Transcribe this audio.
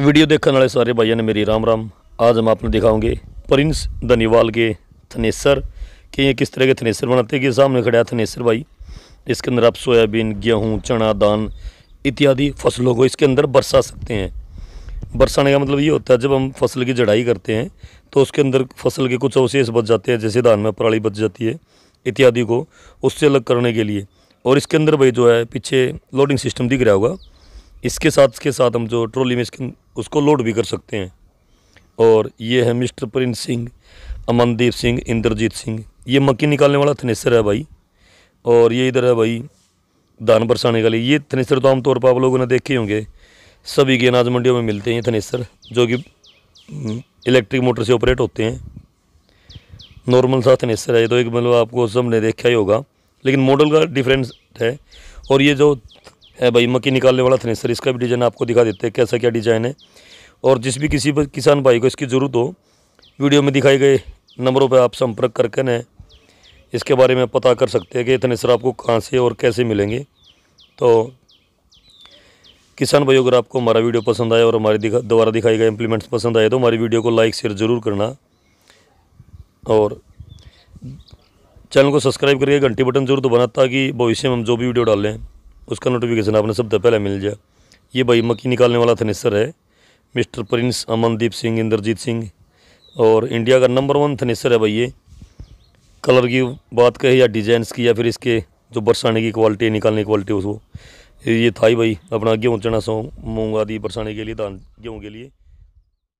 video देखने वाले सारे भाइयों ने मेरी राम राम आज हम आपने दिखाओगे प्रिंस धनीवाल के थनेसर कि ये किस तरह के थनेसर बनाते हैं कि सामने खड़ा है थनेसर भाई इसके अंदर आप सोयाबीन गेहूँ चना दान इत्यादि फसलों को इसके अंदर बरसा सकते हैं बरसाने का मतलब ये होता है जब हम फसल की जड़ाई करते हैं तो उसके अंदर फसल के कुछ अवशेष बच जाते हैं जैसे धान में पराली बच जाती है इत्यादि को उससे अलग करने के लिए और इसके अंदर भाई जो है पीछे लोडिंग सिस्टम दिख रहा होगा इसके साथ इसके साथ हम जो ट्रॉली में इसके उसको लोड भी कर सकते हैं और ये है मिस्टर प्रिंस सिंह अमनदीप सिंह इंद्रजीत सिंह ये मक्की निकालने वाला थनेसर है भाई और ये इधर है भाई धान बरसाने के लिए ये थनेसर तो आमतौर पर आप लोगों ने देखे होंगे सभी के अनाज मंडियों में मिलते हैं ये थनेसर जो कि इलेक्ट्रिक हम्म, मोटर से ऑपरेट होते हैं नॉर्मल सा थनेसर है ये तो एक मतलब आपको सबने देखा ही होगा लेकिन मॉडल का डिफरेंस है और ये जो है भाई मक्की निकालने वाला थ्रेसर इसका भी डिज़ाइन आपको दिखा देते हैं कैसा क्या डिज़ाइन है और जिस भी किसी किसान भाई को इसकी ज़रूरत हो वीडियो में दिखाए गए नंबरों पर आप संपर्क करके न इसके बारे में पता कर सकते हैं कि इतने सर आपको कहाँ से और कैसे मिलेंगे तो किसान भाई अगर आपको हमारा वीडियो पसंद आया और हमारे दिखा द्वारा दिखाए गए इम्प्लीमेंट्स पसंद आए तो हमारी वीडियो को लाइक शेयर ज़रूर करना और चैनल को सब्सक्राइब करके घंटी बटन जरूर दबाना ताकि भविष्य में हम जो भी वीडियो डालें उसका नोटिफिकेशन आपने सबसे पहले मिल जाए ये भाई मक्की निकालने वाला थनेसर है मिस्टर प्रिंस अमनदीप सिंह इंद्रजीत सिंह और इंडिया का नंबर वन थनेसर है भाई ये कलर की बात कहे या डिजाइनस की या फिर इसके जो बरसाने की क्वालिटी निकालने की क्वालिटी उसको ये था ही भाई अपना गेहूँ चना सौ मूँग आदि बरसाने के लिए धान गेहूँ के लिए